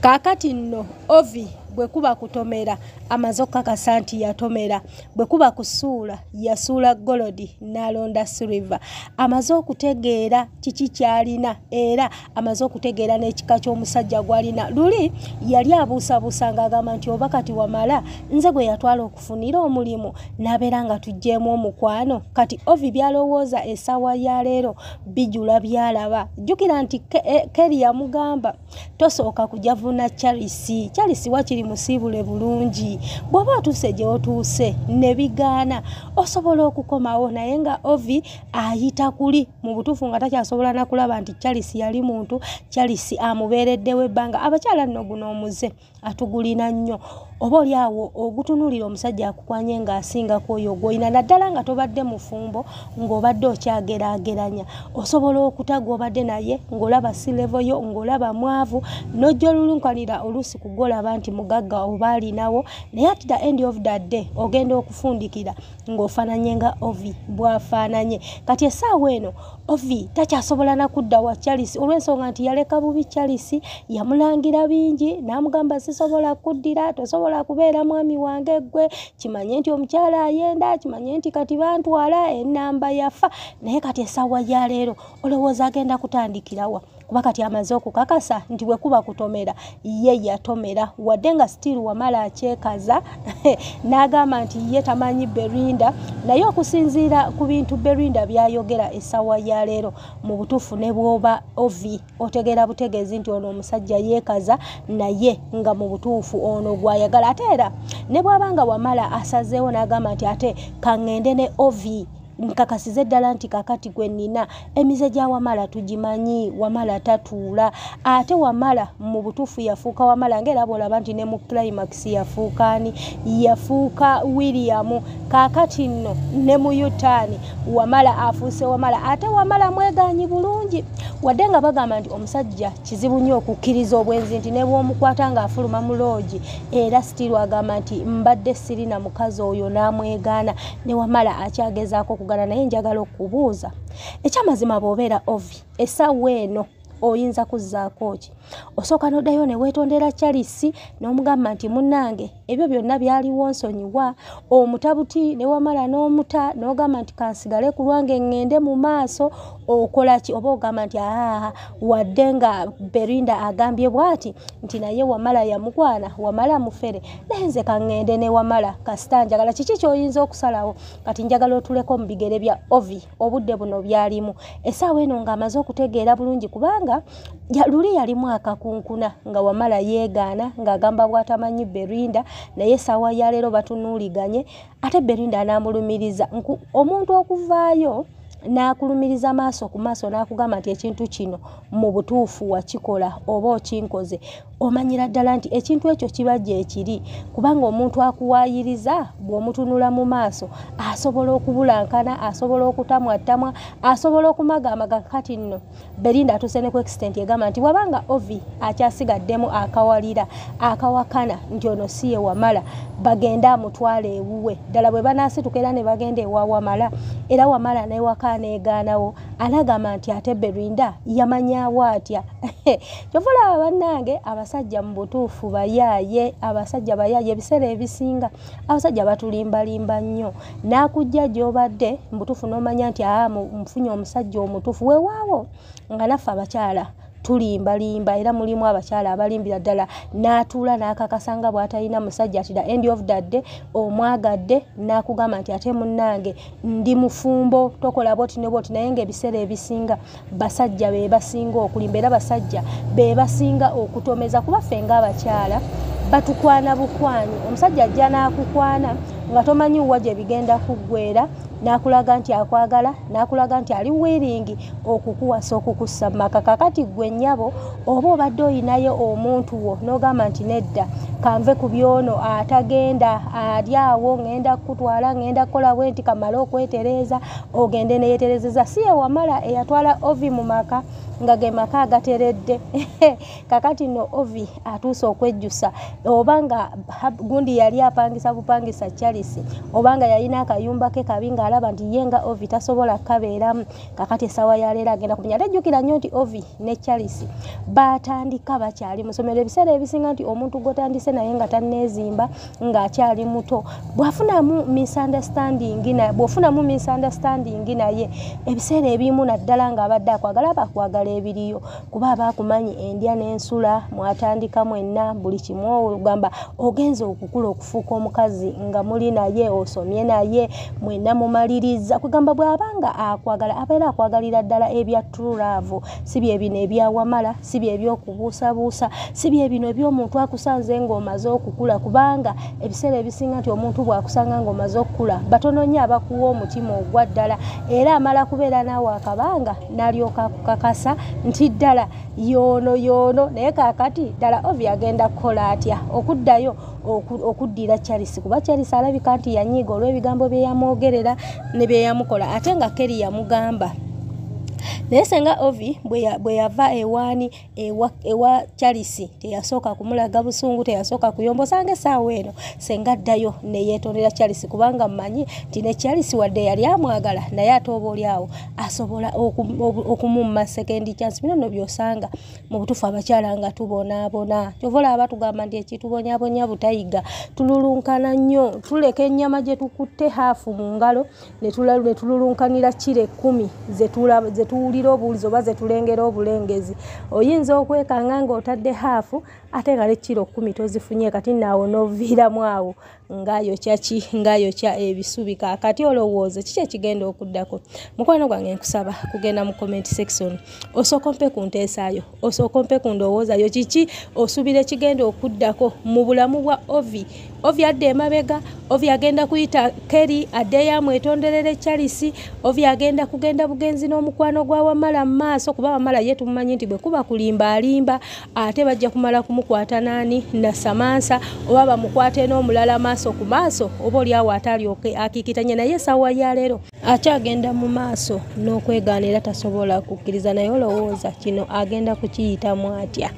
kaakati nno ovi bwekuba kutomera amaze okkakasa nti yatomera bwekuba kusuula yasuula golodi n'alonda silver amaze okutegeera kiki kyalina era amaze okutegeera n'ekika ky'omusajja gwalina luli yali abuusabuusa ng'agamba nti oba kati wamala nze gwe yatwala okufunira omulimu n'abeera nga tujjeemu omukwano kati ovi byalowooza essaawa ya leero bijula byalaba jjukira nti keri yamugamba tosooka kujavuna charisi charisi wakirim musiibule bulungi bw'oba otuuse gyeotuuse ne bigaana osobola okukomawo naye nga ovi ayita kuli mu butuufu nga takyasobola nakulaba nti charisi yali muntu charisi amubeereddewo ebbanga abakyala nno guno omuze atugulina nnyo oba oli awo ogutunuulira omusajja akukwanye ng'asingaku oyo ogwolina naddala nga tobadde mu fumbo ng'obadde okyageraageranya osobola okutaga obadde naye ng'olaba sirevoyo ng'olaba mwavu n'ojja olulunkanira oluusi kugolaba nti mugagga oba alinawo naye atida end of tha day ogenda okufundikira ng'ofaananye nga ovi bw'afaananye kati essaawa eno ovi takyasobola nakudda wa charisi olw'ensonga nti yaleka bubi charisi yamulangira bingi n'amugamba sisobola kuddira tosobola kubeera mwami wange ggwe kimanye nti omukyala ayenda kimanye nti kati bantwala enamba yafa naye kati esawa yaleero olowooza agenda kutandikirawa kuba kati amaze okukakasa nti wekuba kutomera ye yatomera wadde nga stiri wamala akyekaza n'agamba nti ye tamanyi berinda naye okusinziira ku bintu berinda byayogera essaawa ya leero mu butuufu ne bwoba ovi otegeera butegeezi nti ono omusajja yeekaza naye nga mu butuufu ono gwayagala ate era ne bw'abanga wamala asazeewo n'agamba nti ate kaŋŋende ne ovi nkakasize ddala nti kakati gwe nnina emize gya wamala tugimanyi wamala tatuula ate wamala mu butuufu yafuuka wamala ngaera bolaba nti ne mu climax yafuukaani yafuuka williamu kakati nno ne mu yutaani wamala afuuse wamala ate wamala mweganyi bulungi wadde nga bagamba nti omusajja kizibu nnyo okukkiriza obwenzi nti ne bwomukwata ng'afuluma mu loogi era sitirwagamba nti mbadde sirina mukazi oyo n'amwegaana ne wamala akyagezaako kwogala naye njagala okubuuza ekyamazima bwobeera ovi esawa eno oyinza kuzzaako ki osooka noddayo ne weetondera calisi n'omugamba nti munnange ebyo byonna byaliwo nsonyiwa omutabuti ne wamala n'omuta n'ogamba nti kansigale ku lwange ŋŋende mu maaso okola ki oba ogamba nti aaa wadde nga berinda agambye bwati nti naye wamala yamugwana wamala mufere naye nze kaŋŋende ne wamala kasita njagala kiki ky'oyinza okusalawo kati njagala otuleko mu bigere bya ovi obudde buno byalimu essaawa eno ng'amaze okutegeera bulungi kubanga kubanga luli yalimu akakunkuna nga wamala yeegaana ngaagamba bwatamanyi berinda naye essaawa ya leero batunuuliganye ate berinda anaamulumiriza omuntu okuvaayo naakulumiriza maaso ku maaso naakugamba nti ekintu kino mu butuufu wakikola oba okinkoze omanyira ddala nti ekintu ekyo kibajja ekiri kubanga omuntu akuwaayiriza bw'omutunula mu maaso asobola okubulankana asobola okutamwattamwa asobola okumagamaga kati nno belinda atuseneku extent egamba nti wabanga ovi akyasigaddemu akawalira akawakana nti ono si ye wamala bagende amutwala ewuwe ddala bwe banaasituka era ne bagenda ewawamala era wamala newaka neegaanawo alagamba nti ate berinda yamanyawo atya kyovulaba bannange abasajja mu butuufu bayaaye abasajja bayaaye ebiseera ebisinga abasajja batulimbalimba nnyo n'akujja gy'obadde mu butuufu n'omanya nti a mufunye omusajja omutuufu weewaawo nga naffe abakyala tulimbalimba era mulimu abakyala abalimbira ddala n'atuula n'akakasa nga bw'atalina musajja atira end of dadde omwagadde n'akugamba nti ate munnange ndi mufumbo tokola booti ne booti naye ngaebiseera ebisinga basajja be basinga okulimba era basajja be basinga okutomeza kubaffe ng'abakyala batukwana bukwanyi omusajja ajja n'akukwana nga tomanyi wwa gye bigenda kuggwera nakulaga nti akwagala nakulaga nti ali wiringi okukuwasa okukussa maka kakati gwenyabo oba obadde oyinayo omuntu wo nogamba nti nedda kanve ku byono atagenda ali awo ngenda kukutwala ngenda kukola bwe nti kamale okwetereeza ogende neyeterezeza si ye wamala eyatwala ovi mu maka nga ge maka agateredde kakati no ovi atuuse okwejjusa oba nga gundi yali apangisa bupangisa charisi obanga yalina akayumba ke kabi nga alaba nti yenga ovi tasobola kabeeramu kakati esawa yaleero agenda kumunya ate jjukira nnyo nti ovi ne charisi batandika bakyali musomero ebiseera ebisinga nti omuntu gwotandise naye nga tanneezimba ng'akyali muto bwafunamu misunderstanding naye bwofunamu misunderstanding naye ebiseera ebimu naddala ng'abadde akwagala bakwagala ebiriyo kuba abaakumanyi endya n'ensula mwatandika mwenna buli kimu ogamba ogenza okukula okufuuka omukazi nga muli naye osomye naye mwenna mumanyi okumaliriza kugamba bwabanga akwagala abeera akwagalira ddala ebya trulavu si bye bino ebyawamala si bye ebyokubuusabuusa si bye bino ebyomuntu akusanze ngaomaze okukula kubanga ebiseera ebisinga nti omuntu bwakusanga ngaomaze okukula batono nnyo abakuwa omutima ogwa ddala era amala kubeera naawe akabanga n'alyoka akukakasa nti ddala yono yono naye kakati ddala ovy agenda kukola atya okuddayo okuddira charis kuba charis alabika nti yanyiga olw'ebigambo bye yamwogerera ne bye yamukola ate nga keri yamugamba naye senga ovi bwe yava ewaani ewa calisi teyasooka kumulaga busungu teyasooka kuyomba osanga esaawa eno senga addayo neyeetondera calisi kubanga mmanyi nti ne calisi wadde yali amwagala naye ate obaolyawo asobola okumumma sekendi cyansi bino no byosanga mu butufu abakyala nga tubonaabona kyovaola aba tugamba nti ekitubonyabonya butayiga tululunkana nnyo tuleka ennyama gye tukutte haafu mu ngalo ne tululunkanira kiro ekkumi zetuwulira tuwulira obuwulizi oba zetulengera obulengezi oyinza okwekanga ngaotadde haafu ate nga lekkiro kumi tozifunye kati naawo noviiramu awo ngayokyaki ngayokya ebisubika kati olowooza kiki ekigenda okuddako mukwano gwange nkusaba kugenda mu comment section osooka mpe ku nteesayo osooka mpe ku ndowoozayo kiki osuubira ekigenda okuddako mu bulamu bwa ovi ovi adda emabega ovi agenda kuyita kery addeyo amwetonderera echalisi ovi agenda kugenda bugenzi n'omukwano gwa wamala mu maaso kuba wamala ye tumumanyi nti bwe kuba kulimba alimba ate bajja kumala kumukwata naani na samansa oba bamukwate n'omulala maaso maaso ku maaso obaoliawo atali akikitanye naye esawa yaleero akyagenda mu maaso n'okwegaana era tasobola kukkiriza naye olowooza kino agenda kukiyitamu atya